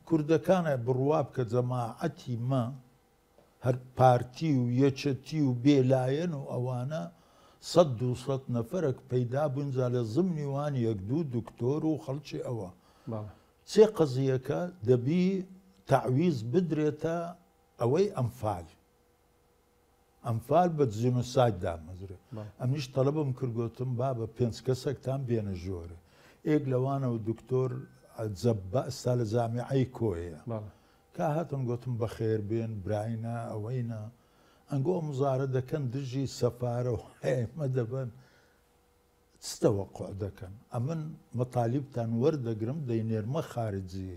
کوردەکانە بڕوا کە جەماعەتی مە هەر پارتی و یەچەتی و بێلایەن و ئەوانە سە دوسەد نەفرەك پەیدا بنجا لە زمنی وان یەک دوو دکتۆر و خەڵکی ئەوە سێ قەزیەکە دەبی تعویز بدرێتە ئەوەی ئەمفال ئەمفال بە جنوسایدا مەزرێ ئەمنیش تەلبم کردگوتم با بە پێنج کەسێکتان بێنە ژۆرە ئێک لەوانەوە دکتۆر ئەستا لە زامیعی کۆیە کا هاتن گوتم بە خێر بێن براینە ئەوەینە ئەنگۆ مزارە دەکەن دژی سەفارە و حێمە دەبن چتەوە قۆ دەکەن ئەمن مەتالیبتان وەردەگرم دەینێرمە خارجی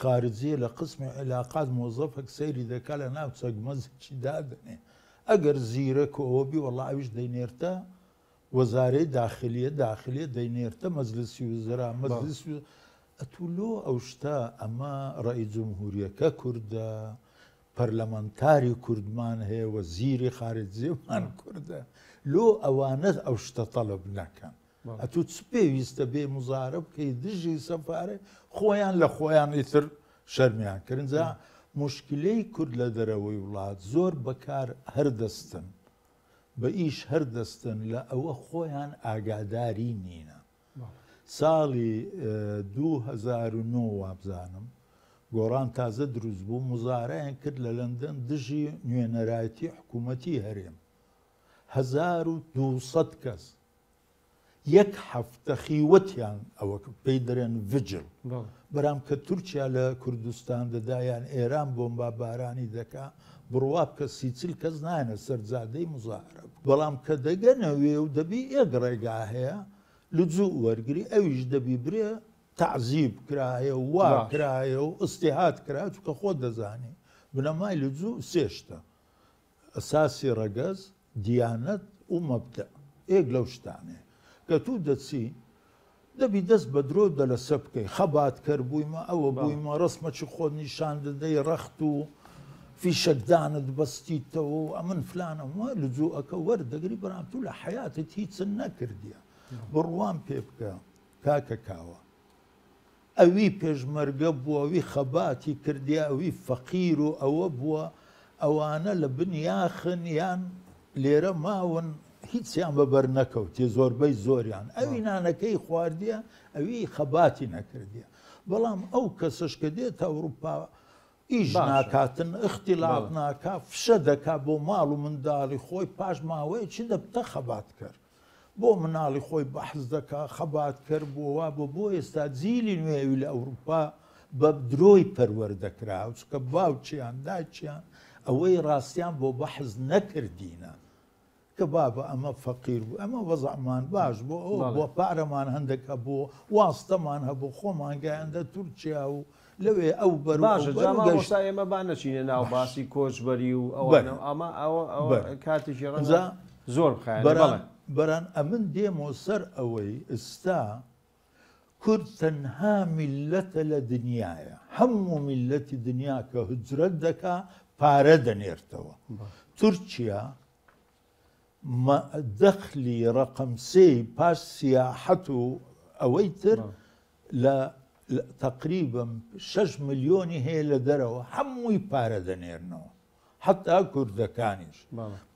خارجیە لە قسمی علااقات مۆزەفك سەیری دەکا لە ناو چەکمەزی دادنێ ئەگەر زیرە کۆوەبی وەڵاویش دەینێرتە وەزارەی داخلیە داخلیە دەینێرتە مەزلسی وزرا مەزلس ئەتولۆ ئەو شتا ئەمە ڕئی جمهوریەکە کووردە پەرلەمەنتاری کوردمان هەیە وە زیری خارجێمان کووردە لۆ ئەوانەت ئەو شتە تەڵب نەکەن ئەتوت پێویستە بێ مزارە بکەی دژی سەفارە خۆیان لە خۆیان ئیتر شەرمیان کردنجا مشکلەی کورد لە دەرەوەی وڵات زۆر بەکار هەردەستن. بە ئیش هەردەستن لە ئەوە خۆیان ئاگاداری نینە ساڵی 2009 وابزانم گۆڕان تازە دروست بوو مزارەیان کرد لە لەندەن دژی نوێنەرایەتی حکوومەتی هەرێم 1200 کەس یەک هەفتە خیوەتیان ئەوە پێی دەرێن ڤجل بەرام کە تورکیا لە کوردستان دەدایان ئێران بۆمبا بارانی دەکا بڕوا کە سیچل کەس نایەنە سەرزادەی مزارە بەڵام کە دەگەنەوێ و دەبی ئێک ڕێگا هەیە لجوو وەرگری ئەویش دەبی برێ تعزیب کرایە و وا کرایە و ئستیهات کرا چکە خۆ دەزانی بنەمای لجوو سێشتە ئەساسی ڕەگەز دیانەت و مەبدە ئێک لەو شتانێ کە تو دەچی دەبی دەست بە درۆ دە لەسە بکەی خەبات کرد بوویمە ئەوە بوویمە ڕستمەچی خۆت نیشان دەدەی ڕەخت و فیشەکدانت بەستیتەوە و ئەمن فلانەوە لجوو ئەەکە وەردەگری بەرام تو لە حیاتت هیچن نەکردیە بڕوان پێ بکە کاکە کاوە ئەوی پێشمەرگە بووەوی خەباتی کردیا ئەوی فەقیر و ئەوە بووە ئەوانە لە بنیاخن یان لێرە ماون هیچیان بەبەر نەکەوتی زۆربەی زۆریان ئەوی نانەکەی خواردە ئەوی خەباتی نەکردە بەڵام ئەو کەسش کە دێت ئەوروپا ئیش ناکاتن اختیلاف ناکا فشە دەکا بۆ ماڵ و منداڵی خۆی پاش ماوەیە چی دەبتە خەبات کرد بۆ مناڵی خۆی بەحز دەکا خەبات کرد بۆوا بۆ بۆ ئێستا جیلی نوێوی لە ئەوروپا بە درۆی پەروەردەکرا چکە باوچیان داچیان ئەوەی ڕاستیان بۆ بەحز نەکردینە کە بابە ئەمە فەقیر بوو ئەمە وەزعمان باش بۆ ئەو بۆ پارەمان هەندێک هەبوو واستەمان هەبوو خۆمانگەیاندە تورکیا و لەوێ ئەو بەر باشە جاماشتا ئێمە بانەچینە ناو باسی کۆچبەری و ئەمە کاتیژێڕزا زۆر بەران ئەمن دێمۆ سەر ئەوەی ئستا کورد تەنها میلەتە لە دنیاە هەموو میلەتی دنیا کە هجرەت دەکا پارە دەنێرتەوە تورکیا دەخلی ڕقمسەی پاش سیاحەت و ئەوەی تر لە تقریبم 6 ملیۆنی هەیە لە دەرەوە هەمووی پارە دەنێرنەوە حتا کوردەکانیش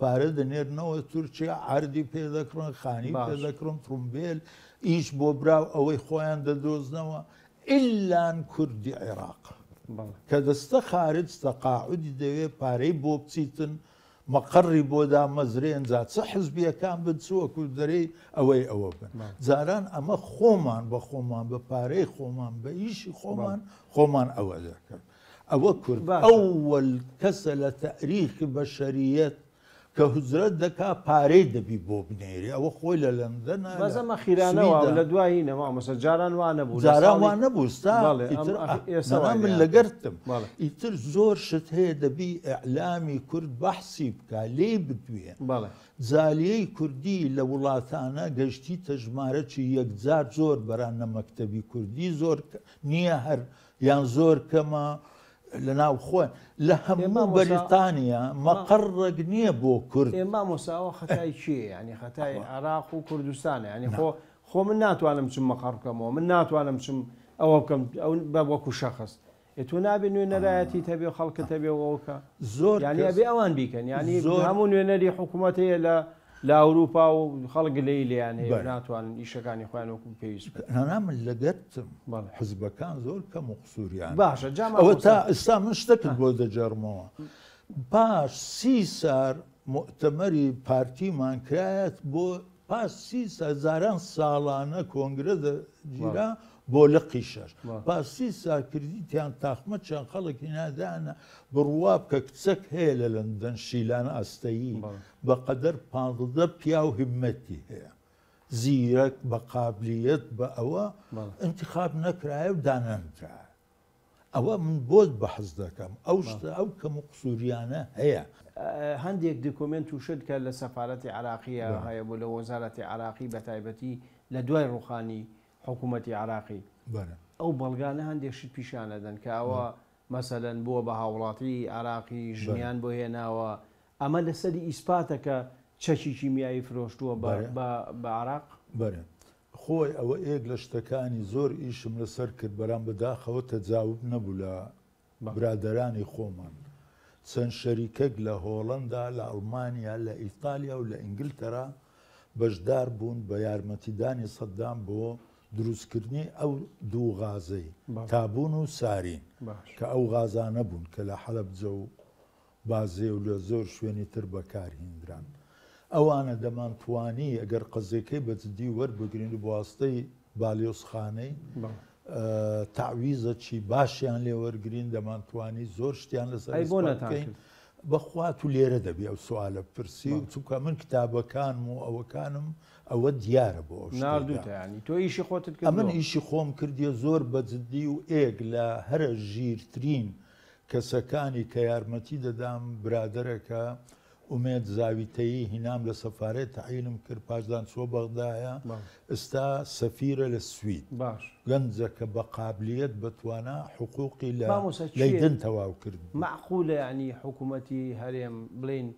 پارە دەنێرنەوە تورکیا ئاردی پێدەکڕن خانی پێدەکڕم ترومبیل ئیش بۆ براو ئەوەی خۆیان دەدۆزنەوە ئلان کوردی عێراق کە دەستە خارج تەقاعودی دەوێت پارەی بۆ بچیتن و مەقڕی بۆدا مەزرێن جا چە حزبیەکان بچووە کو دەرەی ئەوەی ئەوە بن جاران ئەمە خۆمان بە خۆمان بە پارەی خۆمان بە ئیشی خۆمان خۆمان ئەوە دەکەن ئەوە کورد ئەوەل کەسە لە تەریخ بە شەریەت کە حزرت دەکا پارەی دەبی بۆ بنێری ئەوە خۆی لە لەندەنە بەزەمە خیرانەوە لە دوایی نەما مەسە جاران وانە بوو جاران وان نەبووستا من لەگەرتم ئیتر زۆر شت هەیە دەبی ئەعلامی کورد بەحسی بکە لێ بدوێ زالیەی کوردی لە وڵاتانە گەشتی تەژمارەی یەکجار زۆر بەران نەمەکتتەبی کوردی زۆر نییە هەر یان زۆر کەمە لنا وخوان لهم بريطانيا مقر نيبو كرد ما مساواه ختاي شيء يعني ختاي العراق وكردستان يعني نعم. خو خو من ناتو انا مش مقر كمو من انا مش او كم او بوكو شخص تو نابی نوێنەرایەتی آه. تبي خەڵکە تبي ئەوکە زۆر یعنی يعني ئەبێ ئەوان بیکەن یعنی يعني هەموو نوێنەری حکوومەتەیە لە لە ئەوروپا و خەڵک لی لیان ناتوانن ئیشەکانی خۆیان وەکو پێویست هەنا من لەگەرتم حزبەکان زۆر کەم و قسووریان باشە جام ئەوە تا ئستا من شتەکت بۆ دەجەرمەوە باش سی سار مؤتەمەری پارتیمانکرایەت بۆ پاس سی سەزاران ساڵانە کۆنگرە گیرا بۆ لە قیشەش باسی ساکردی تیان تاخمە چەند خەڵکی نادانە بڕواب کە کچەک هەیە لە لەندەن شیلان ئاستایی بە قەدەر پادە پیا و هیمەتی هەیە زیرەک بە قابلیت بە ئەوە انتخاب نەکرایە و دانانکرای ئەوە من بۆت بەحز دەکەم ئەو شتە ئەو کەم و قسووریانە هەیە هەندێک دکمنت و شت کە لە سەفاەتی عراقیە هەیە بۆ لە وەزارەتی عراقی بە تایبەتی لە دوای ڕوخانی حکوومەتتی عراقی ئەو بەڵگانە هەندێکشت پیشانەدەن کە ئەوە مەسەلەن بووە بە هاوڵاتی عراقی ژنیان بۆ هێناوە ئەمە لەسەری ئیسپاتەکە چەکی کیمیایی فرۆشتووە بە عراق بەرە خۆی ئەوە ئێک لە شتەکانی زۆر ئیشم لەسەر کرد بەرام بەداخەوە تەجاوب نەبوو لە برادرانی خۆمان چەند شەریکەک لە هۆڵندا لە ئەڵمانیا لە ئیتالیا و لە ئینگلتەرا بەشدار بوون بە یارمەتیدانی سەددام بۆ دروستکردنی ئەو دوو غازەی تابوون و سارین کە ئەو غازانە بوون کە لە حەلبجە و بازێ و لە زۆر شوێنی تر بەکارهێنران ئەوانە دەمانتوانی ئەگەر قزەکەی بەجددی وەربگرین و بواستەی بالیۆسخانەی تاویزە چی باشیان لێ وەرگین دەمانتوانی زۆر شتیان لەسەرین بەخوات و لێرە دەبی ئەو سوالە پرسی و چووکە من کتابەکانم و ئەوەکانم ئەوە دیارە بۆ نردووتانی تۆ ئیشی خۆت ئەمن ئیشی خۆم کردیە زۆر بەجددی و ئێک لە هەرە ژیرترین کەسەکانی کە یارمەتی دەدام برادەرەکە ئومێت زاویتەیی هینام لە سەفارەت تعینم کرد پاشدان چۆ بەغدایە ئستا سەفیرە لە سوید باش گەنجەکە بە قابلیت بتوانە حقوقی لە لەیدن تەواو کرد معقولە ینی حکوومەتی هەرێم بڵین.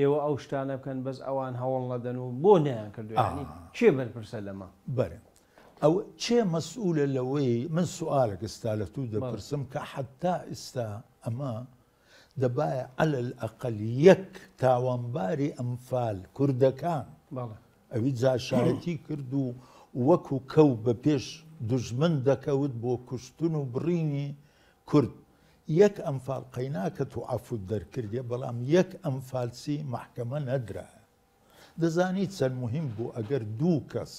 ئێوە ئەو شتانە بکەن بەس ئەوان هەوڵ نەدەن و بۆ نیان کردوانی چێ بەرپرسە لەمە بەرە ئەو چێ مەسئولە لەوەی من سوالێک ئستا لە تو دەپرسم کە حتا ئستا ئەمە دەبایە ئەلە ئەقل یەک تاوانباری ئەمفال کوردەکان ئەوی جاشایەتی کرد و وەکو کەو بە پێش دژمن دەکەوت بۆ کوشتن و بڕینی کورد یەک ئەمفال قەینا کە تو ئافوت دەرکردێ بەڵام یەک ئەمفالسی محکەمە نەدرا دەزانیت چەند مهم بوو ئەگەر دوو کەس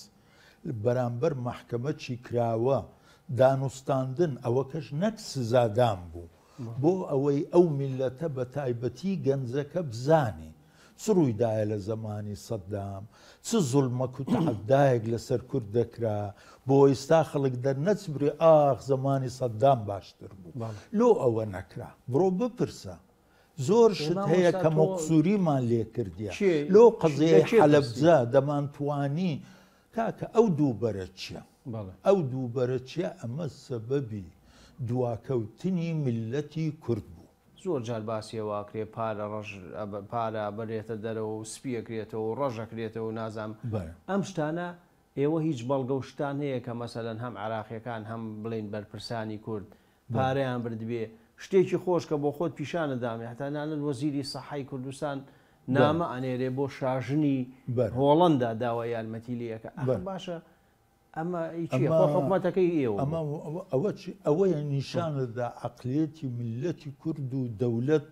بەرامبەر محکەمە چی کراوە دانوستاندن ئەوە کەش نەک سزادان بوو بۆ ئەوەی ئەو میلەتە بە تایبەتی گەنجەکە بزانێ سرویدایە لە زمانی سەددام چ زولمە و تەحدایەک لەسەر کورد دەکرا بۆ ئێستا خەڵک دەر نەچبری ئاخ زمانی سەددام باشتر بوو لۆ ئەوە نەکرا بڕۆ بپرسە. زۆر شت هەیە کە مەقسوریمان لێ کردیە لۆ قزیە حەلبجە دەمانتوانی کاکە ئەو دوو بەرە چییە؟ ئەو دوو بەرە چیە ئەمە سەبەبی دواکەوتنی ملەتی کورد زۆر جار باسیەوەکرێ پارە پارە بەرێتە دەرەوە و سپیەکرێتەوە و ڕژەکرێتەوە و نازام ئەم شتانە ئێوە هیچ بەڵگەشتان هەیە کە مەسەەن هەم عراقیەکان هەم بڵین بەرپرسانی کورد پارەیان بردبێ شتێکی خۆش کە بۆ خۆت پیشانەدامی هەتانانن وەزیری سەحای کوردستان نامە ئەنێرێ بۆ شاژنی هۆڵندا داوای یارمەتی لەکە باشە. اما ايشي خو حكومتك ايو اما اوتش او نشان ذا عقليتي ملتي كرد ودولت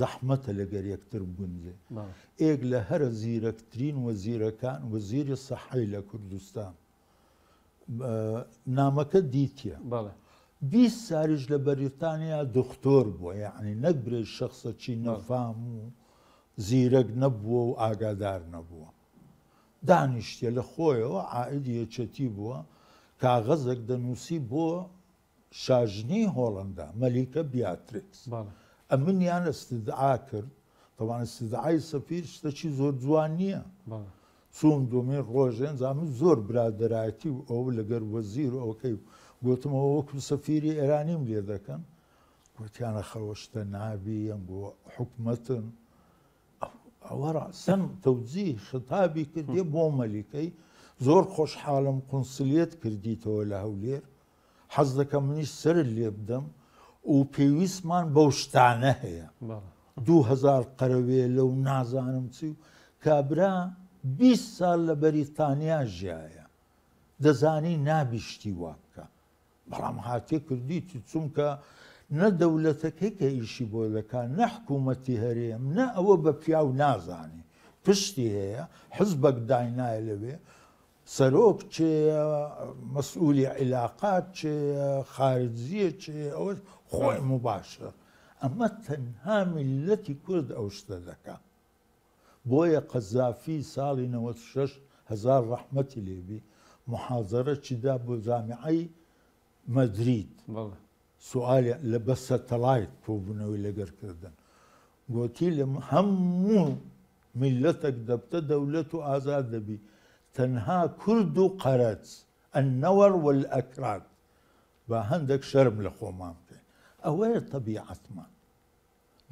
زحمتها لەگەر یەکتر بونجێ ئێک نعم. لە هەرە زیرەکترین كان وزير سەحی لكردستان کوردستان نامەکە دیتیە بی ساریش لە بەریتانیا دختۆر بووە یعنی يعني نەک برێ شخصە چی نەفام و زیرەک نەبووە و دانیشتە لە خۆیەوە عائدی یەچەتی بووە کاغەزێک دەنووسی بۆ شاژنی هۆڵندا مەلیکە بیاتریکس ئە منیان ئەستدعا کرد تەوان ئەستدعای سەفیر شتەچی زۆر جوان نییە چۆن دومێ ڕۆژێن زانم زۆر برادایەتی و ئەو لەگەر وەزیر و ئەوکەی گوتمەوە وەکو سەفیری ئێرانیم لێ دەکەن گوتیانە خەوەشتە نابی ئەم بۆ حکومەتن ئەوە سم تەوجی شتابی کردی بۆ مەلیکەی زۆر خۆشحاڵم قنسلیت کردیتەوە لە هەولێر حەز دەکەم منیش سەر لێ بدەم و پێویستمان بەو شتانە هەیە دوهزار قەرەوێ لەو نازانم چی و کابرا 20 سال لە بەریتانیا ژایە دەزانی نابیشتی وا بکە بەڵام هااتێ کردی چونکە نە دەولەتەکەیکە ئیشی بۆ دەکان نەحکوومەتی هەرێم نە ئەوە بە پیاو نازانی پشتی هەیە حزبەك داینایە لەوێ سەرۆک چێ مەسئولی عیلااقات چێ خارجزیە چێ ئەوە خۆی مباشە ئەمە تەنها میلەتی کورد ئەو شتە دەکا بۆیە قەزافی ساڵی 96 هزار ڕحمەتی لێبی محاضرە چیدا بۆ جامعی مدرید بەڵێ سوالە لە بە سەتەلایت کۆبوونەوەی لەگەرکردن گۆتی لە هەموو میلەتێک دەبتە دەولەت و ئازاد دەبی تەنها کورد و قەرەت ئەنەوەر و ئەکرات بە هەندێک شەرم لە خۆمان بکە ئەوەیە تەبیعەتمان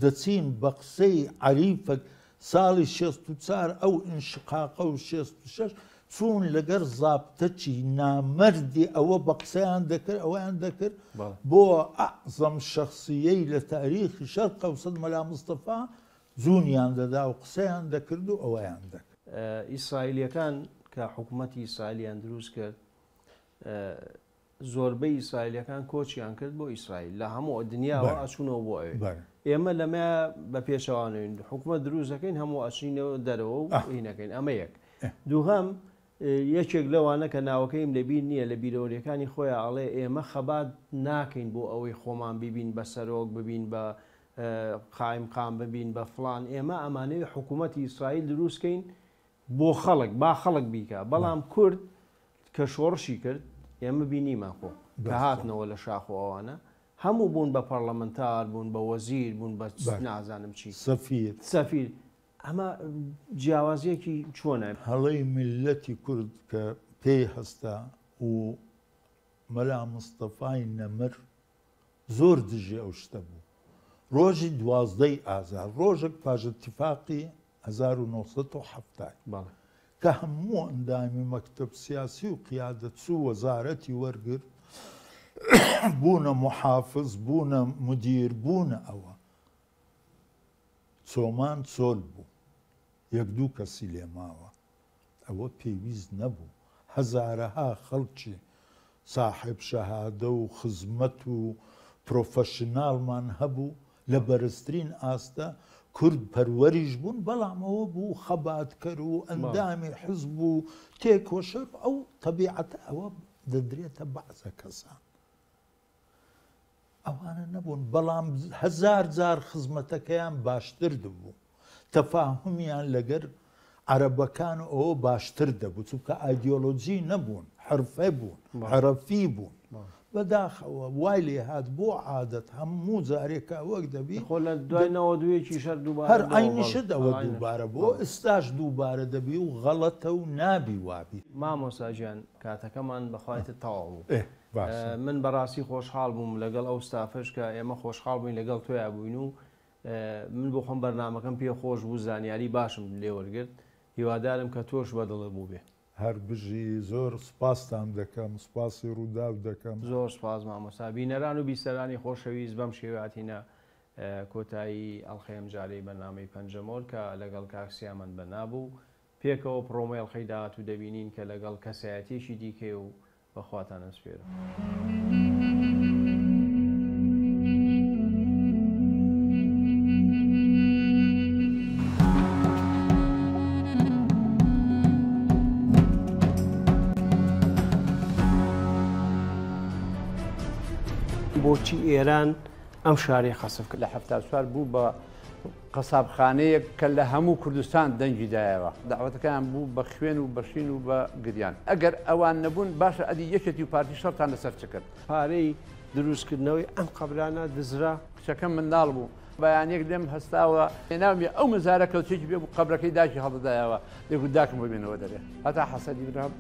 دەچین بە قسەی عریفەک ساڵی 64 ئەو انشقاقە و 66 چون لەگەر زابتەچی نامەردی ئەوە بە قسەیان دەکرد ئەویان دەکرد بۆ ئەزەم شخصیەی لە تاریخی شەر قەوسد مەلا مستەفا زوونیان دەدا و قسەیان دەکرد و ئەویان دەکرد ئیسرائیلەکان کە حکوومەتی ئیسرائیلیان دروست کرد زۆربەی ئیسرائیلەکان کۆچیان کرد بۆ ئیسرائیل لە هەموو دنیاوە ئاچوونەوە بۆ ئەوێ ئێمە لەمە بە پێشەوانین حکومە دروستەکەین هەموو ئاچینەوە دەرەوە و عینەکەین ئەمە یەک دووهم یەکێک لەوانە کە ناوەکەیم لەبین نییە لە بیرۆریەکانی خۆیان ئەڵێ ئێمە خەبات ناکەین بۆ ئەوەی خۆمان ببین بە سەرۆک ببین بە قایم قام ببین بە فلان ئێمە ئەمانەوە حکوومەتتی ئیسرائیل دروستکەین بۆ خەڵک با خەڵک بیکە بەڵام کورد کە شۆڕشی کرد ئێمە بینیمان خۆ بە هاتنەوە لە شاخۆوانە هەموو بوون بە پەرلەمەنتار بوون بە وەزیر بوون بە نازانم چی سەفیر سەفیر ئەمە جیاوازیەکی چۆنە هەڵەی میلەتی کورد کە پێی هەستا و مەلا مستەفای نەمر زۆر دژی ئەو شتە بوو ڕۆژی دوازدەی ئازار ڕۆژێک پاژتیفاقی 1970 کە هەموو ئەندامی مەکتب سیاسی و قیادەت و وەزارەتی وەرگرت بوونە محافظ بوونە مدیر بوونە ئەوە چۆمان چۆل بوو یەک دوو کەسی لێماوە ئەوە پێویست نەبوو هەزارەها خەڵکی ساحب شەهادە و خزمەت و پرۆفەشنالمان هەبوو لە بەرزترین ئاستە کورد پەروەریش بوون بەڵامەوە بوو خەباتکەر و ئەندامی حزب و تێکۆشەر ئەو تەبیعەتە ئەوە دەدرێتە بەعزە کەسان. ئەوانە نەبوون بەڵام هزار جار خزمەتەکەیان باشتر دەبوو تەفاهمیان لەگەر عربەکان ئەوە باشتر دەبوو چونکە ئایدۆلۆجی نەبوون حرفە بوون عرەفی بوون بەداخەوە وای لێ هاات بۆ عادەت هەموو جارێکە وەک دەبی خۆ لە دوایەوە دوێکی شەر دووبار هەر ئاینیشە ئەوە دووبارە بۆ ئستاش دووبارە دەبی و غەڵەتە و نابی وابی مامۆساژیان کاتەکەمان بەخوایتە تاوابوو. من بەڕاستی خۆشحال بووم لەگەڵ ئەو ستافشکە ئێمە خۆشحال بووین لەگەڵ تویا بووین و من بۆ خۆم بەرنمەکەم پێ خۆش بوو زانیاری باشم لێوەرگرت هیوادارم کە تۆش بەدڵە بوو بێ هەر بژی زۆر سپاسان دەکەم سپاسی ڕووداو دەکەم زۆر سپاز مامۆسابی نەران و بیسەرانی خۆشەویست بەم شێواتینە کۆتایی ئەڵخەم جارەی بەنامەی پەنجەمۆر کە لەگەڵ کاکسیامەند بەنابوو پێکەوە پرۆمەیل خەیداات و دەبینین کە لەگەڵ کەسایەتیشی دیکێ و بەخواتانە سپێرە. خەڵکی ئێران ئەم شارەی خەسف کرد لە هەفتا سوار بوو بە قەسابخانەیەک کە لە هەموو کوردستان دەنجیدایەوە داوەتەکان بوو بە خوێن و بەشین و بە گریان ئەگەر ئەوان نەبوون باشە ئەدی یەکێتی و پارتی شەرتان لەسەر چکرد پارەی دروستکردنەوەی ئەم قبرانە دزرا کچەکەم منداڵ بوو بەیانێک لێم هەستاوە هێنامی ئەو مزارە کەوتێکی بێ بوو قبرەکەی داکی هەڵدایەوە دەگوت داکم ببینەوە دەبێت هەتا حەسەدی برام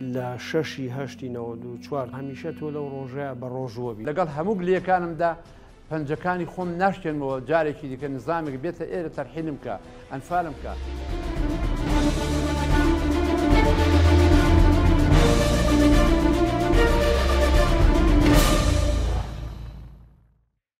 لە شەشی هەشتینەوە دو چوار هەمیشە تۆ لەو ڕۆژەیە بە ڕۆژوەبی لەگەڵ هەموو گلەکانمدا پەنجەکانی خۆم ناشتێنەوە جارێکی دیکە نظامێک بێتە ئێرە تەرحینم کە ئەنفالم کات.